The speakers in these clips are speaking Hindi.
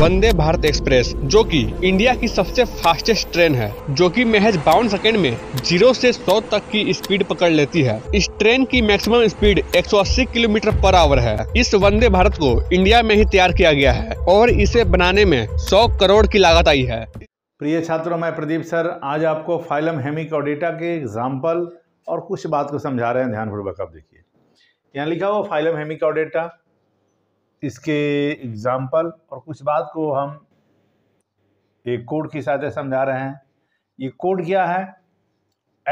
वंदे भारत एक्सप्रेस जो कि इंडिया की सबसे फास्टेस्ट ट्रेन है जो कि महज बावन सेकंड में जीरो से सौ तक की स्पीड पकड़ लेती है इस ट्रेन की maximum speed 180 kilometre per hour है इस वंदे भारत को इंडिया में ही तैयार किया गया है और इसे बनाने में सौ करोड़ की लागत आई है प्रिय छात्रों मैं प्रदीप सर आज आपको फाइलम हेमिक के एग्जाम्पल और कुछ बात को समझा रहे हैं ध्यानपूर्वक आप देखिए यहाँ लिखा हुआ फाइलम हेमिक ऑडेटा इसके एग्ज़ाम्पल और कुछ बात को हम एक कोड की साथ समझा रहे हैं ये कोड क्या है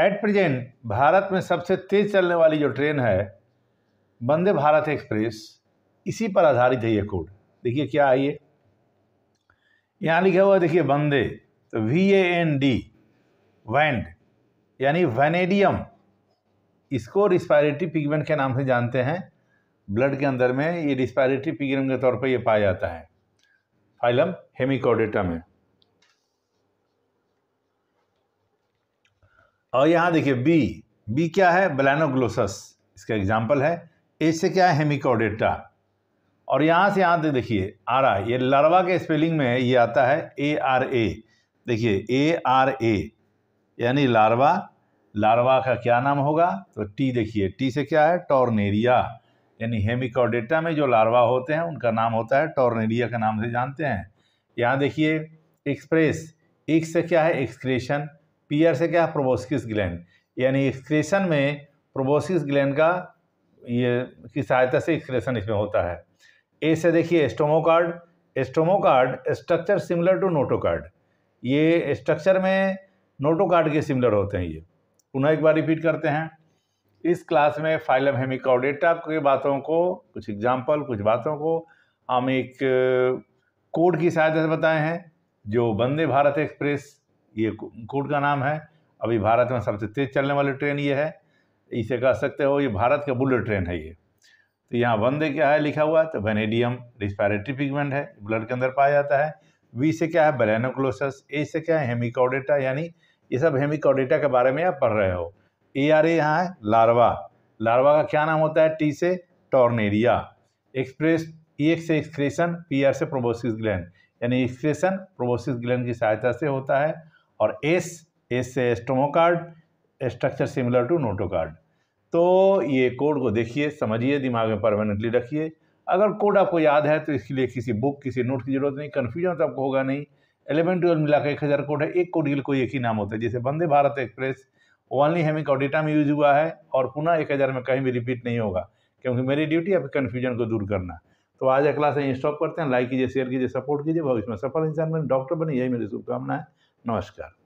एट प्रेजेंट भारत में सबसे तेज़ चलने वाली जो ट्रेन है वंदे भारत एक्सप्रेस इसी पर आधारित है ये कोड देखिए क्या है ये यहाँ लिखा हुआ देखिए वंदे तो वी ए एन डी वैंड यानी वेनेडियम इसको रिस्पायरेटरी पिगमेंट के नाम से जानते हैं ब्लड के अंदर में ये रिस्पायरेटरी पिगरम के तौर पर ये पाया जाता है फाइलम हेमिकोडेटा में और यहाँ देखिए बी बी क्या है ब्लैनोग्लोसस इसका एग्जाम्पल है ए से क्या है हेमिकोडेटा और यहाँ से यहाँ आ देखिए है ये लार्वा के स्पेलिंग में ये आता है ए आर ए देखिए ए आर ए यानी लार्वा लार्वा का क्या नाम होगा तो टी देखिए टी से क्या है टॉर्नेरिया यानी हेमिकोडेटा में जो लार्वा होते हैं उनका नाम होता है टॉर्नेलिया के नाम से जानते हैं यहाँ देखिए एक्सप्रेस एक से क्या है एक्सक्रेशन पीयर से क्या है प्रोबोसिस ग्लैंड यानी एक्सक्रेशन में प्रोबोसिस ग्लैंड का ये की सहायता से एक्सक्रेशन इसमें होता है ए से देखिए stomochord stomochord structure similar to notochord ये स्ट्रक्चर में नोटोकार्ड के सिमिलर होते हैं ये पुनः एक बार रिपीट करते हैं इस क्लास में फाइलम हेमिकॉडेटा की बातों को कुछ एग्जाम्पल कुछ बातों को हम एक कोड की सहायता से बताए हैं जो वंदे भारत एक्सप्रेस ये कोड का नाम है अभी भारत में सबसे तेज़ चलने वाली ट्रेन ये है इसे कह सकते हो ये भारत का बुलेट ट्रेन है ये तो यहाँ वंदे क्या है लिखा हुआ तो वेनेडियम रिस्पायरेटरी पिगमेंट है ब्लड के अंदर पाया जाता है वी से क्या है बेलेनोक्लोसस ए से क्या है हेमिकॉडेटा यानी ये सब हेमिकॉडेटा के बारे में आप पढ़ रहे हो ए आर ए यहाँ है लार्वा लार्वा का क्या नाम होता है टी से टॉर्नेरिया एक्सप्रेस ई एक्स से एक्सक्रेशन पी आर से प्रोबोसिस ग्लैंड यानी एक्सक्रेशन प्रोबोसिस ग्लैंड की सहायता से होता है और एस एस से stomochord structure similar to notochord तो ये कोड को देखिए समझिए दिमाग में परमानेंटली रखिए अगर कोड आपको याद है तो इसके लिए किसी बुक किसी नोट की जरूरत नहीं कन्फ्यूजन तो आपको होगा नहीं एलेवन ट्वेल्व मिला के एक हज़ार कोड है एक कोड के लिए कोई एक ही नाम होता है जैसे Vande Bharat Express only Hemichordata में यूज हुआ है और पुनः एक हज़ार में कहीं भी रिपीट नहीं होगा क्योंकि मेरी ड्यूटी है कन्फ्यूजन को दूर करना तो आज अगला क्लास स्टॉप करते हैं लाइक कीजिए शेयर कीजिए सपोर्ट कीजिए भविष्य में सफल इंसान बने डॉक्टर बने यही मेरी शुभकामना है नमस्कार